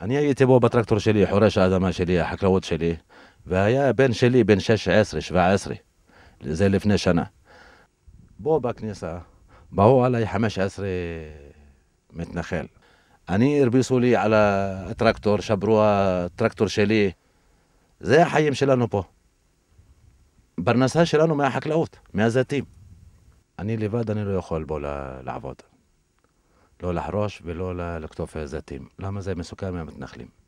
אני הייתי פה בטרקטור שלי, חורש האדמה שלי, החקלאות שלי, והיה בן שלי בן 16-17, זה לפני שנה. פה בכניסה באו עליי 15 מתנחל. אני, הרביסו לי על הטרקטור, שברו הטרקטור שלי. זה החיים שלנו פה. פרנסה שלנו מהחקלאות, מהזיתים. אני לבד, אני לא יכול פה לעבוד. לא לחרוש ולא לקטוף זיתים. למה זה מסוכן מהמתנחלים?